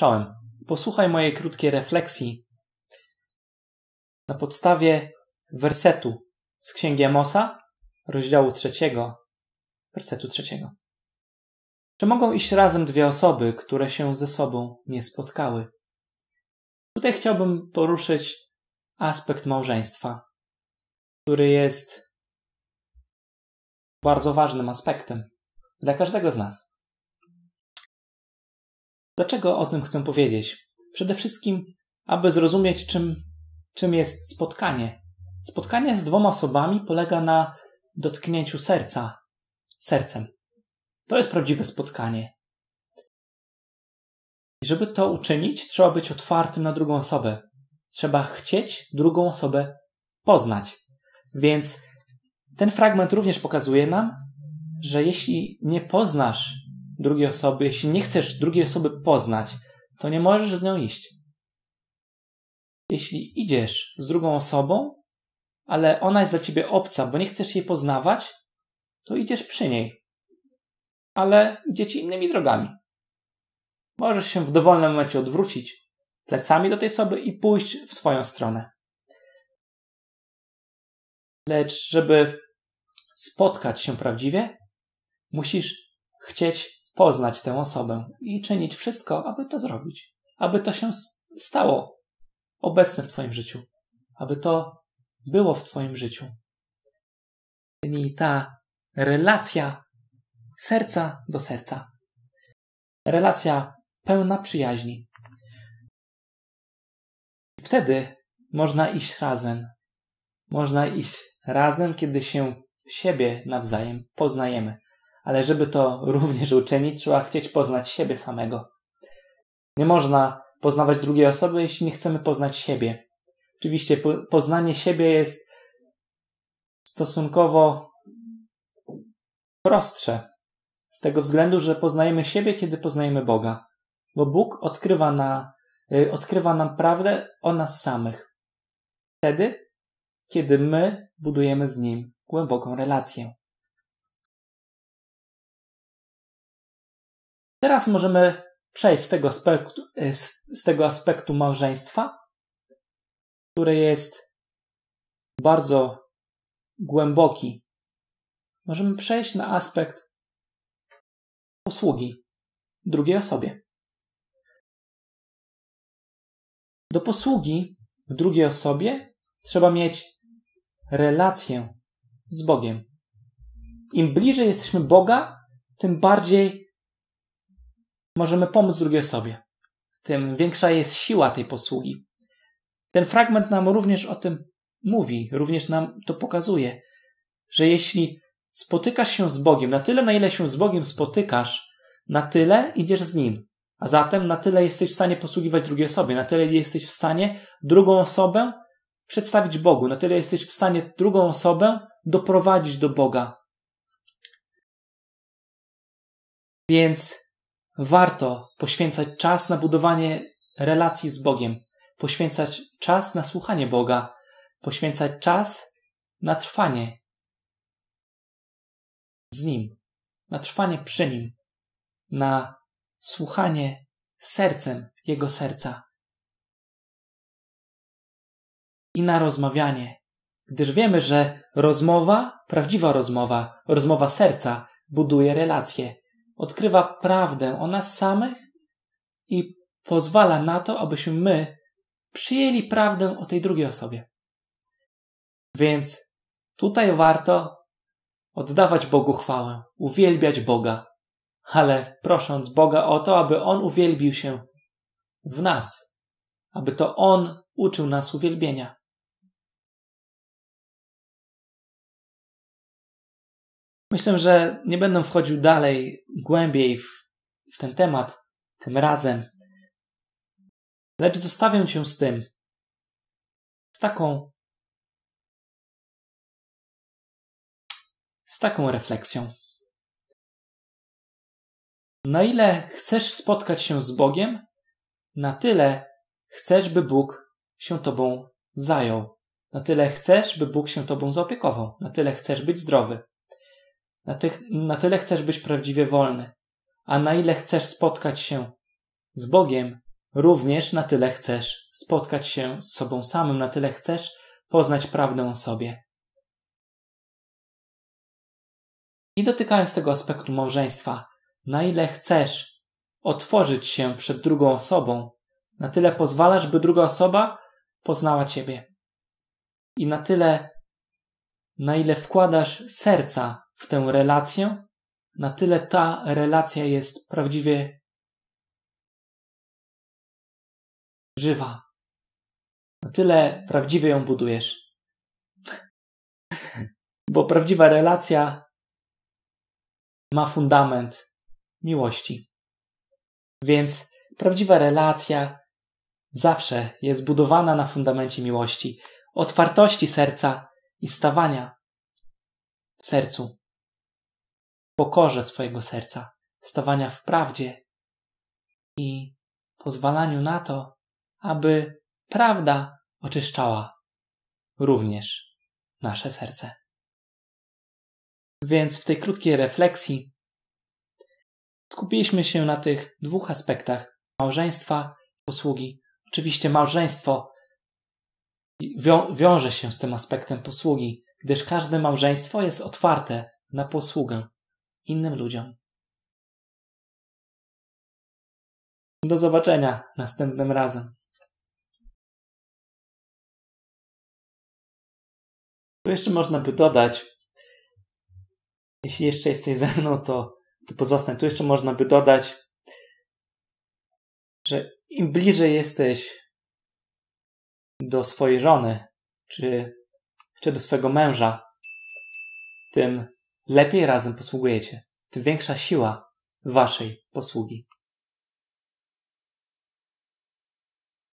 Czołem. Posłuchaj mojej krótkiej refleksji na podstawie wersetu z Księgi Amosa, rozdziału trzeciego, wersetu trzeciego. Czy mogą iść razem dwie osoby, które się ze sobą nie spotkały? Tutaj chciałbym poruszyć aspekt małżeństwa, który jest bardzo ważnym aspektem dla każdego z nas. Dlaczego o tym chcę powiedzieć? Przede wszystkim, aby zrozumieć, czym, czym jest spotkanie. Spotkanie z dwoma osobami polega na dotknięciu serca, sercem. To jest prawdziwe spotkanie. I żeby to uczynić, trzeba być otwartym na drugą osobę. Trzeba chcieć drugą osobę poznać. Więc ten fragment również pokazuje nam, że jeśli nie poznasz drugiej osoby, jeśli nie chcesz drugiej osoby poznać, to nie możesz z nią iść. Jeśli idziesz z drugą osobą, ale ona jest dla ciebie obca, bo nie chcesz jej poznawać, to idziesz przy niej. Ale ci innymi drogami. Możesz się w dowolnym momencie odwrócić plecami do tej osoby i pójść w swoją stronę. Lecz żeby spotkać się prawdziwie, musisz chcieć poznać tę osobę i czynić wszystko, aby to zrobić, aby to się stało obecne w Twoim życiu, aby to było w Twoim życiu. I ta relacja serca do serca, relacja pełna przyjaźni. Wtedy można iść razem. Można iść razem, kiedy się siebie nawzajem poznajemy ale żeby to również uczynić, trzeba chcieć poznać siebie samego. Nie można poznawać drugiej osoby, jeśli nie chcemy poznać siebie. Oczywiście poznanie siebie jest stosunkowo prostsze, z tego względu, że poznajemy siebie, kiedy poznajemy Boga, bo Bóg odkrywa, na, y, odkrywa nam prawdę o nas samych. Wtedy, kiedy my budujemy z Nim głęboką relację. Teraz możemy przejść z tego, aspektu, e, z tego aspektu małżeństwa, który jest bardzo głęboki. Możemy przejść na aspekt posługi drugiej osobie. Do posługi w drugiej osobie trzeba mieć relację z Bogiem. Im bliżej jesteśmy Boga, tym bardziej możemy pomóc drugiej osobie. Tym większa jest siła tej posługi. Ten fragment nam również o tym mówi, również nam to pokazuje, że jeśli spotykasz się z Bogiem, na tyle, na ile się z Bogiem spotykasz, na tyle idziesz z Nim. A zatem na tyle jesteś w stanie posługiwać drugiej osobie, na tyle jesteś w stanie drugą osobę przedstawić Bogu, na tyle jesteś w stanie drugą osobę doprowadzić do Boga. Więc Warto poświęcać czas na budowanie relacji z Bogiem, poświęcać czas na słuchanie Boga, poświęcać czas na trwanie z Nim, na trwanie przy Nim, na słuchanie sercem Jego serca i na rozmawianie, gdyż wiemy, że rozmowa, prawdziwa rozmowa, rozmowa serca buduje relacje odkrywa prawdę o nas samych i pozwala na to, abyśmy my przyjęli prawdę o tej drugiej osobie. Więc tutaj warto oddawać Bogu chwałę, uwielbiać Boga, ale prosząc Boga o to, aby On uwielbił się w nas, aby to On uczył nas uwielbienia. Myślę, że nie będę wchodził dalej głębiej w, w ten temat tym razem. Lecz zostawiam cię z tym, z taką, z taką refleksją. Na ile chcesz spotkać się z Bogiem, na tyle chcesz, by Bóg się tobą zajął. Na tyle chcesz, by Bóg się tobą zaopiekował. Na tyle chcesz być zdrowy. Na, tych, na tyle chcesz być prawdziwie wolny, a na ile chcesz spotkać się z Bogiem, również na tyle chcesz spotkać się z sobą samym, na tyle chcesz poznać prawdę o sobie. I dotykając tego aspektu małżeństwa, na ile chcesz otworzyć się przed drugą osobą, na tyle pozwalasz, by druga osoba poznała Ciebie. I na tyle, na ile wkładasz serca w tę relację, na tyle ta relacja jest prawdziwie żywa. Na tyle prawdziwie ją budujesz. Bo prawdziwa relacja ma fundament miłości. Więc prawdziwa relacja zawsze jest budowana na fundamencie miłości, otwartości serca i stawania w sercu pokorze swojego serca, stawania w prawdzie i pozwalaniu na to, aby prawda oczyszczała również nasze serce. Więc w tej krótkiej refleksji skupiliśmy się na tych dwóch aspektach małżeństwa, posługi. Oczywiście małżeństwo wią wiąże się z tym aspektem posługi, gdyż każde małżeństwo jest otwarte na posługę innym ludziom. Do zobaczenia następnym razem. Jeszcze można by dodać, jeśli jeszcze jesteś ze mną, to, to pozostań. Tu jeszcze można by dodać, że im bliżej jesteś do swojej żony, czy, czy do swego męża, tym lepiej razem posługujecie, tym większa siła waszej posługi.